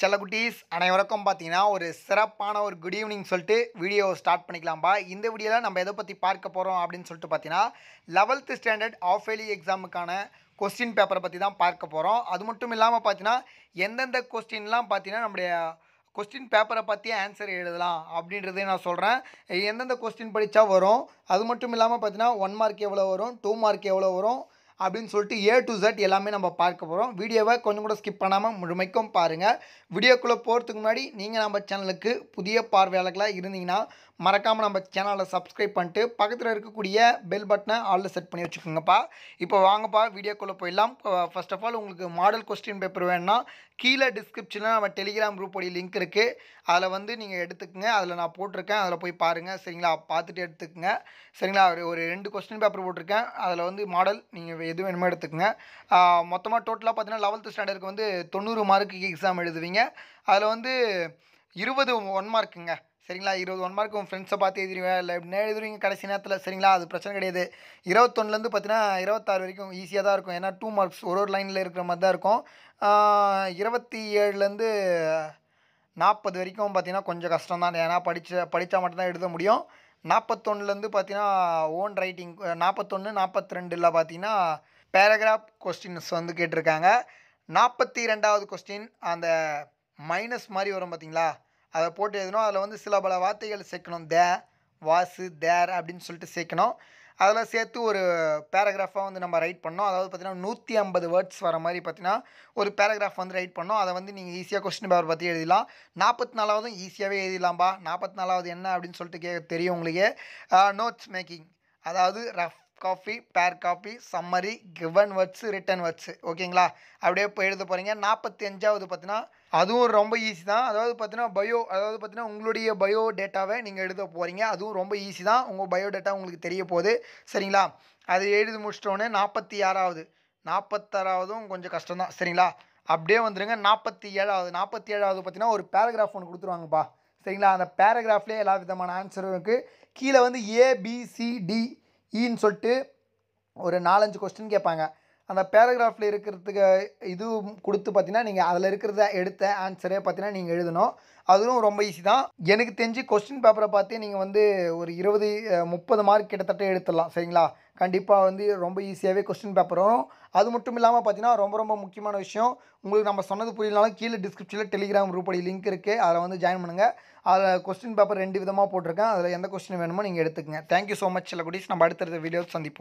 செல்ல குட்டீஸ் அனைவருக்கும் பார்த்தீங்கன்னா ஒரு சிறப்பான ஒரு குட் ஈவினிங் சொல்லிட்டு வீடியோ ஸ்டார்ட் பண்ணிக்கலாம்ப்பா இந்த வீடியோவில் நம்ம எதை பற்றி பார்க்க போகிறோம் அப்படின்னு சொல்லிட்டு பார்த்தீங்கன்னா லெவல்த்து ஸ்டாண்டர்ட் ஆஃப் எலி எக்ஸாமுக்கான கொஸ்டின் பேப்பரை பற்றி தான் பார்க்க போகிறோம் அது மட்டும் இல்லாமல் பார்த்தீங்கன்னா எந்தெந்த கொஸ்டின்லாம் பார்த்தீங்கன்னா நம்முடைய கொஸ்டின் பேப்பரை பற்றி ஆன்சர் எழுதலாம் அப்படின்றதே நான் சொல்கிறேன் எந்தெந்த கொஸ்டின் படித்தா வரும் அது மட்டும் இல்லாமல் பார்த்தீங்கன்னா ஒன் மார்க் எவ்வளோ வரும் டூ மார்க் எவ்வளோ வரும் அப்படின்னு சொல்லிட்டு ஏ டு ஜட் எல்லாமே நம்ம பார்க்க போகிறோம் வீடியோவை கொஞ்சம் கூட ஸ்கிப் பண்ணாமல் முழுமைக்கும் பாருங்கள் வீடியோக்குள்ளே போகிறதுக்கு முன்னாடி நீங்கள் நம்ம சேனலுக்கு புதிய பார்வையாளர்களாக இருந்தீங்கன்னா மறக்காமல் நம்ம சேனலை சப்ஸ்கிரைப் பண்ணிட்டு பக்கத்தில் இருக்கக்கூடிய பெல் பட்டனை ஆளில் செட் பண்ணி வச்சுக்கோங்கப்பா இப்போ வாங்கப்பா வீடியோக்குள்ளே போயிடலாம் ஃபஸ்ட் ஆஃப் ஆல் உங்களுக்கு மாடல் கொஸ்டின் பேப்பர் வேணும்னா கீழே டிஸ்கிரிப்ஷனில் நம்ம டெலிகிராம் குரூப்போடைய லிங்க் இருக்குது அதில் வந்து நீங்கள் எடுத்துக்கங்க அதில் நான் போட்டிருக்கேன் அதில் போய் பாருங்கள் சரிங்களா பார்த்துட்டு எடுத்துக்கங்க சரிங்களா ஒரு ரெண்டு கொஸ்டின் பேப்பர் போட்டிருக்கேன் அதில் வந்து மாடல் நீங்கள் எது வேணுமோ எடுத்துக்கங்க மொத்தமாக டோட்டலாக பார்த்தீங்கன்னா லெவல்த்து ஸ்டாண்டர்டுக்கு வந்து தொண்ணூறு மார்க்குக்கு எக்ஸாம் எழுதுவீங்க அதில் வந்து இருபது ஒன் மார்க்குங்க சரிங்களா இருபது ஒன் மார்க் உங்கள் ஃப்ரெண்ட்ஸை பார்த்து எழுதிருவேன் இல்லை எப்படின்னா எழுதுறீங்க கடைசி நேரத்தில் சரிங்களா அது பிரச்சனை கிடையாது இருபத்தொன்னுலேருந்து பார்த்தீங்கன்னா இருபத்தாறு வரைக்கும் ஈஸியாக தான் இருக்கும் ஏன்னா டூ மார்க்ஸ் ஒரு ஒரு லைனில் இருக்கிற மாதிரி தான் இருக்கும் இருபத்தி ஏழுலேருந்து நாற்பது வரைக்கும் பார்த்தீங்கன்னா கொஞ்சம் கஷ்டம் தான் ஏன்னா படித்த படித்தா மட்டும்தான் எழுத முடியும் நாற்பத்தொன்னுலேருந்து பார்த்தீங்கன்னா ஓன் ரைட்டிங் நாற்பத்தொன்று நாற்பத்தி ரெண்டில் பார்த்தீங்கன்னா பேராகிராஃப் கொஸ்டின்ஸ் வந்து கேட்டிருக்காங்க நாற்பத்தி ரெண்டாவது கொஸ்டின் அந்த மைனஸ் மாதிரி வரும் பார்த்தீங்களா அதை போட்டு எழுதணும் அதில் வந்து சில பல வார்த்தைகள் சேர்க்கணும் தே வாசு தேர் அப்படின்னு சொல்லிட்டு சேர்க்கணும் அதெல்லாம் சேர்த்து ஒரு பேராகிராஃபாக வந்து நம்ம ரைட் பண்ணோம் அதாவது பார்த்திங்கன்னா நூற்றி ஐம்பது வேர்ட்ஸ் வர மாதிரி பார்த்திங்கன்னா ஒரு பேராகிராஃப் வந்து ரைட் பண்ணோம் அதை வந்து நீங்கள் ஈஸியாக கொஸ்டின் பேப்பர் பற்றி எழுதிலாம் நாற்பத்தி நாலாவதும் ஈஸியாகவே எழுதிலாம்பா நாற்பத்தி நாலாவது என்ன அப்படின்னு சொல்லிட்டு கே தெரியும் உங்களுக்கு நோட்ஸ் மேக்கிங் அதாவது rough copy fair copy summary given words written words ஓகேங்களா அப்படியே இப்போ எழுத போகிறீங்க நாற்பத்தி அஞ்சாவது பார்த்தீங்கன்னா அதுவும் ரொம்ப ஈஸி தான் அதாவது பார்த்தீங்கன்னா பயோ அதாவது பார்த்தீங்கன்னா உங்களுடைய பயோ டேட்டாவை நீங்கள் எழுத போகிறீங்க அதுவும் ரொம்ப ஈஸி தான் உங்கள் பயோ டேட்டா உங்களுக்கு தெரிய போகுது சரிங்களா அது எழுதி முடிச்சிட்டோன்னே நாற்பத்தி ஆறாவது நாற்பத்தாறாவதும் கொஞ்சம் கஷ்டம் தான் சரிங்களா அப்படியே வந்துடுங்க நாற்பத்தி ஏழாவது நாற்பத்தி ஏழாவது பார்த்தீங்கன்னா ஒரு பேராகிராஃப் ஒன்று கொடுத்துருவாங்கப்பா சரிங்களா அந்த பேராகிராஃப்லேயே எல்லா விதமான ஆன்சரும் இருக்குது கீழே வந்து ஏபிசிடி ஈன்னு சொல்லிட்டு ஒரு நாலஞ்சு கொஸ்டின் கேட்பாங்க அந்த பேராகிராஃபில் இருக்கிறதுக்கு இதுவும் கொடுத்து பார்த்தீங்கன்னா நீங்கள் அதில் இருக்கிறத எடுத்த ஆன்சரே பார்த்தீங்கன்னா நீங்கள் எழுதணும் அதுவும் ரொம்ப ஈஸி தான் எனக்கு தெரிஞ்சு கொஸ்டின் பேப்பரை பார்த்து நீங்கள் வந்து ஒரு இருபது முப்பது மார்க் கிட்டத்தட்ட எடுத்துடலாம் சரிங்களா கண்டிப்பாக வந்து ரொம்ப ஈஸியாகவே கொஸ்டின் பேப்பர் வரும் அது மட்டும் இல்லாமல் பார்த்தீங்கன்னா ரொம்ப ரொம்ப முக்கியமான விஷயம் உங்களுக்கு நம்ம சொன்னது புரியலனாலும் கீழே டிஸ்கிரிப்ஷனில் டெலிகிராம் குரூப்போடைய லிங்க் இருக்குது அதில் வந்து ஜாயின் பண்ணுங்கள் அதில் கொஸ்டின் பேப்பர் ரெண்டு விதமாக போட்டிருக்கேன் அதில் எந்த கொஸ்டின் வேணுமோ நீங்கள் எடுத்துக்கங்க தேங்க்யூ ஸோ மச் சில குடிஸ் நம்ம அடுத்தடுத்த வீடியோ சந்திப்போம்